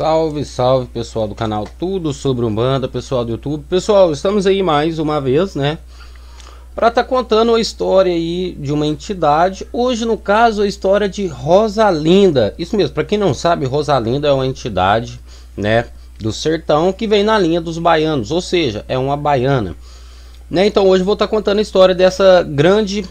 Salve, salve pessoal do canal Tudo Sobre Umbanda, pessoal do YouTube. Pessoal, estamos aí mais uma vez, né? Para estar tá contando a história aí de uma entidade. Hoje, no caso, a história de Rosalinda. Isso mesmo, para quem não sabe, Rosalinda é uma entidade, né? Do sertão que vem na linha dos baianos, ou seja, é uma baiana. Né? Então, hoje vou estar tá contando a história dessa grande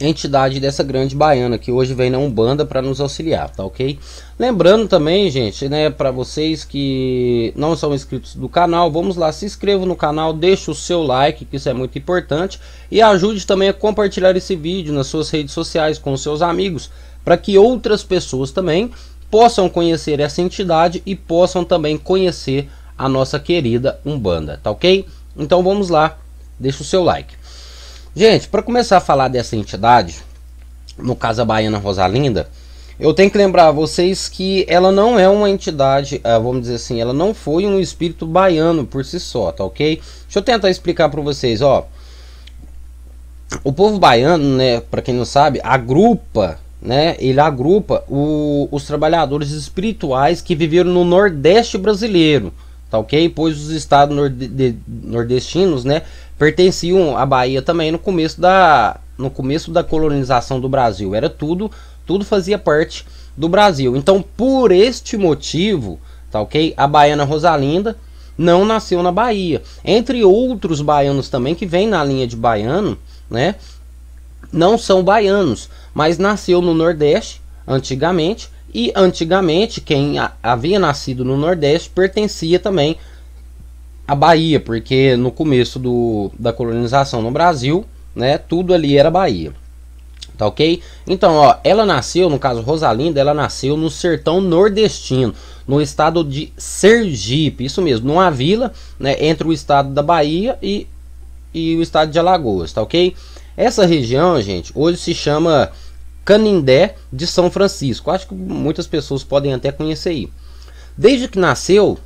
entidade dessa grande baiana que hoje vem na Umbanda para nos auxiliar, tá ok? Lembrando também, gente, né, para vocês que não são inscritos do canal, vamos lá, se inscreva no canal, deixa o seu like, que isso é muito importante, e ajude também a compartilhar esse vídeo nas suas redes sociais com seus amigos, para que outras pessoas também possam conhecer essa entidade e possam também conhecer a nossa querida Umbanda, tá ok? Então vamos lá, deixa o seu like. Gente, para começar a falar dessa entidade, no caso a Baiana Rosalinda, eu tenho que lembrar vocês que ela não é uma entidade, ah, vamos dizer assim, ela não foi um espírito baiano por si só, tá ok? Deixa eu tentar explicar para vocês, ó. O povo baiano, né, para quem não sabe, agrupa, né, ele agrupa o, os trabalhadores espirituais que viveram no Nordeste brasileiro tá ok? Pois os estados nordestinos, né, pertenciam à Bahia também no começo da no começo da colonização do Brasil. Era tudo, tudo fazia parte do Brasil. Então, por este motivo, tá ok? A baiana Rosalinda não nasceu na Bahia. Entre outros baianos também que vêm na linha de baiano, né? Não são baianos, mas nasceu no Nordeste antigamente e antigamente, quem havia nascido no Nordeste pertencia também à Bahia, porque no começo do, da colonização no Brasil, né, tudo ali era Bahia. Tá ok? Então, ó, ela nasceu, no caso Rosalinda, ela nasceu no sertão nordestino, no estado de Sergipe, isso mesmo, numa vila, né, entre o estado da Bahia e, e o estado de Alagoas, tá ok? Essa região, gente, hoje se chama Canindé de São Francisco. Acho que muitas pessoas podem até conhecer aí. Desde que nasceu,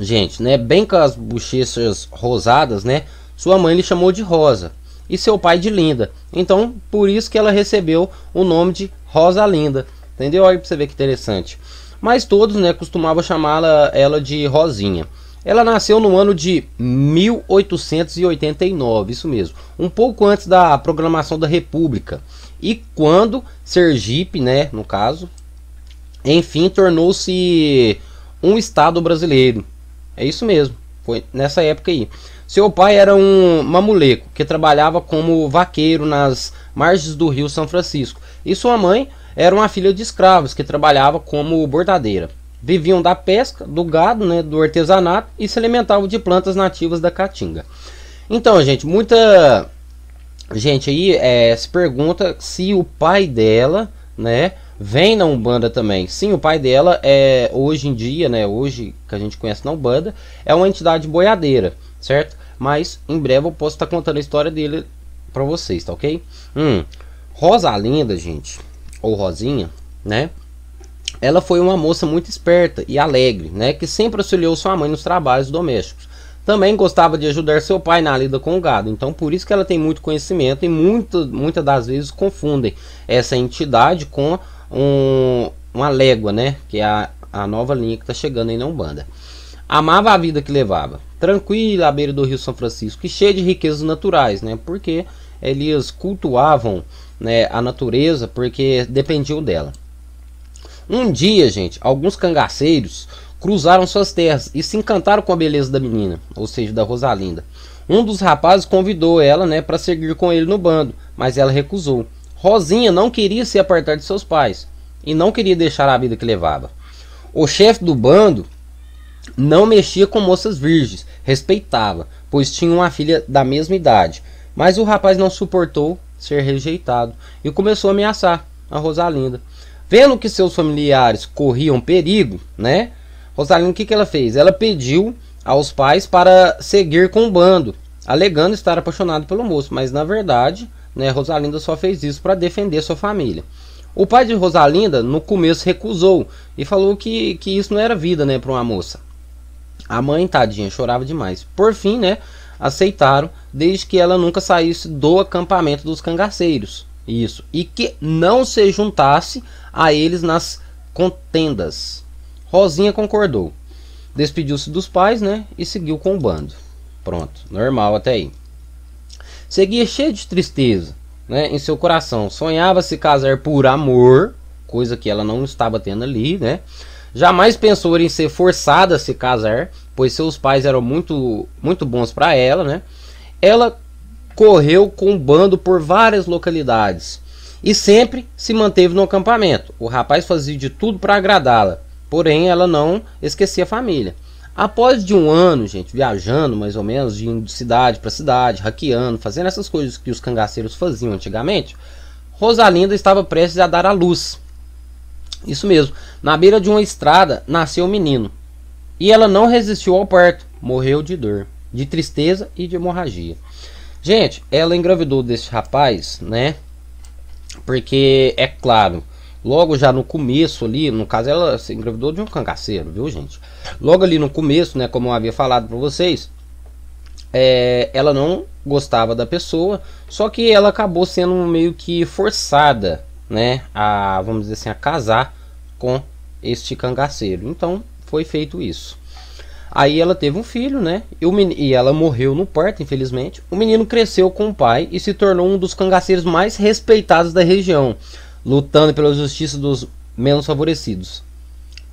gente, né, bem com as bochechas rosadas, né, sua mãe lhe chamou de Rosa e seu pai de Linda. Então, por isso que ela recebeu o nome de Rosa Linda. Entendeu? Olha para você ver que interessante. Mas todos, né, costumavam chamá-la ela de Rosinha. Ela nasceu no ano de 1889, isso mesmo, um pouco antes da proclamação da República e quando Sergipe, né, no caso, enfim, tornou-se um estado brasileiro. É isso mesmo, foi nessa época aí. Seu pai era um mamuleco que trabalhava como vaqueiro nas margens do Rio São Francisco, e sua mãe era uma filha de escravos que trabalhava como bordadeira. Viviam da pesca, do gado, né, do artesanato e se alimentavam de plantas nativas da caatinga. Então, gente, muita gente aí é, se pergunta se o pai dela, né, vem na Umbanda também. Sim, o pai dela é hoje em dia, né, hoje que a gente conhece na Umbanda, é uma entidade boiadeira, certo? Mas em breve eu posso estar tá contando a história dele para vocês, tá OK? Hum. Linda gente, ou Rosinha, né? Ela foi uma moça muito esperta e alegre, né, que sempre auxiliou sua mãe nos trabalhos domésticos também gostava de ajudar seu pai na lida com o gado. Então, por isso que ela tem muito conhecimento e muitas muita das vezes confundem essa entidade com um, uma légua, né? Que é a, a nova linha que está chegando aí na Umbanda. Amava a vida que levava, tranquila à beira do Rio São Francisco e cheia de riquezas naturais, né? Porque eles cultuavam né, a natureza porque dependiam dela. Um dia, gente, alguns cangaceiros cruzaram suas terras e se encantaram com a beleza da menina, ou seja, da Rosalinda. Um dos rapazes convidou ela né, para seguir com ele no bando, mas ela recusou. Rosinha não queria se apartar de seus pais e não queria deixar a vida que levava. O chefe do bando não mexia com moças virgens, respeitava, pois tinha uma filha da mesma idade. Mas o rapaz não suportou ser rejeitado e começou a ameaçar a Rosalinda. Vendo que seus familiares corriam perigo, né? Rosalina, o que, que ela fez? Ela pediu aos pais para seguir com o bando, alegando estar apaixonado pelo moço, mas na verdade, né, Rosalinda só fez isso para defender sua família. O pai de Rosalinda, no começo, recusou e falou que, que isso não era vida né, para uma moça. A mãe, tadinha, chorava demais. Por fim, né, aceitaram, desde que ela nunca saísse do acampamento dos cangaceiros. Isso. E que não se juntasse a eles nas contendas. Rosinha concordou. Despediu-se dos pais, né? E seguiu com o bando. Pronto, normal até aí. Seguia cheio de tristeza, né? Em seu coração. Sonhava se casar por amor, coisa que ela não estava tendo ali, né? Jamais pensou em ser forçada a se casar, pois seus pais eram muito, muito bons para ela, né? Ela correu com o bando por várias localidades e sempre se manteve no acampamento. O rapaz fazia de tudo para agradá-la. Porém, ela não esquecia a família. Após de um ano, gente, viajando mais ou menos, indo de cidade para cidade, hackeando, fazendo essas coisas que os cangaceiros faziam antigamente, Rosalinda estava prestes a dar à luz. Isso mesmo, na beira de uma estrada nasceu o um menino. E ela não resistiu ao parto, morreu de dor, de tristeza e de hemorragia. Gente, ela engravidou desse rapaz, né? Porque é claro, Logo já no começo ali, no caso ela se engravidou de um cangaceiro, viu gente? Logo ali no começo, né, como eu havia falado para vocês, é, ela não gostava da pessoa, só que ela acabou sendo meio que forçada, né, a, vamos dizer assim, a casar com este cangaceiro. Então foi feito isso. Aí ela teve um filho, né? E, menino, e, ela morreu no parto, infelizmente. O menino cresceu com o pai e se tornou um dos cangaceiros mais respeitados da região lutando pela justiça dos menos favorecidos.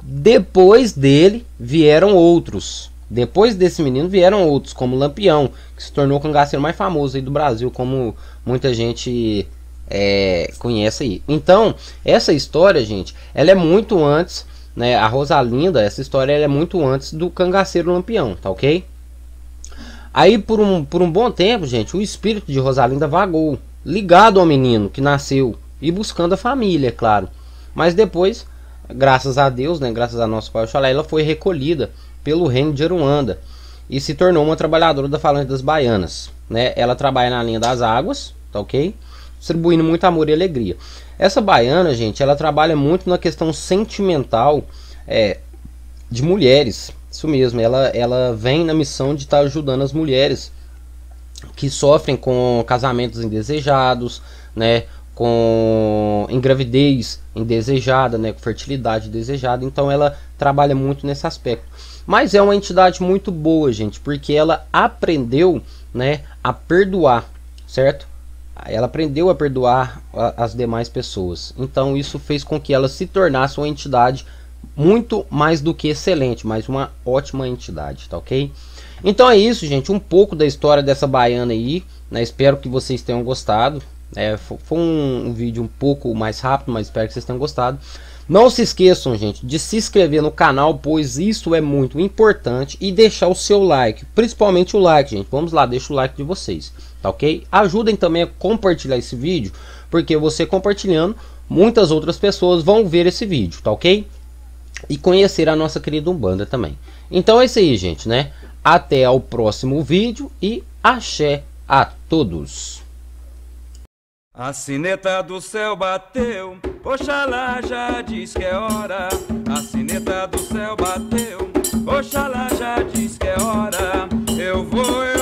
Depois dele vieram outros. Depois desse menino vieram outros, como Lampião, que se tornou o cangaceiro mais famoso aí do Brasil, como muita gente é, conhece aí. Então, essa história, gente, ela é muito antes, né? A Rosalinda, essa história é muito antes do cangaceiro Lampião, tá ok? Aí, por um, por um bom tempo, gente, o espírito de Rosalinda vagou, ligado ao menino que nasceu e buscando a família, é claro. Mas depois, graças a Deus, né, graças a nosso pai Oxalá, ela foi recolhida pelo reino de Aruanda e se tornou uma trabalhadora da falange das baianas, né? Ela trabalha na linha das águas, tá OK? Distribuindo muito amor e alegria. Essa baiana, gente, ela trabalha muito na questão sentimental é, de mulheres. Isso mesmo, ela, ela vem na missão de estar tá ajudando as mulheres que sofrem com casamentos indesejados, né? com engravidez indesejada, né, com fertilidade desejada. Então ela trabalha muito nesse aspecto. Mas é uma entidade muito boa, gente, porque ela aprendeu, né, a perdoar, certo? Ela aprendeu a perdoar a, as demais pessoas. Então isso fez com que ela se tornasse uma entidade muito mais do que excelente, mas uma ótima entidade, tá OK? Então é isso, gente, um pouco da história dessa baiana aí, né? Espero que vocês tenham gostado. É, foi um, um vídeo um pouco mais rápido, mas espero que vocês tenham gostado. Não se esqueçam, gente, de se inscrever no canal, pois isso é muito importante. E deixar o seu like, principalmente o like, gente. Vamos lá, deixa o like de vocês, tá ok? Ajudem também a compartilhar esse vídeo, porque você compartilhando, muitas outras pessoas vão ver esse vídeo, tá ok? E conhecer a nossa querida Umbanda também. Então é isso aí, gente, né? Até ao próximo vídeo e axé a todos! A sineta do céu bateu, oxalá já diz que é hora. A sineta do céu bateu, oxalá já diz que é hora. Eu vou.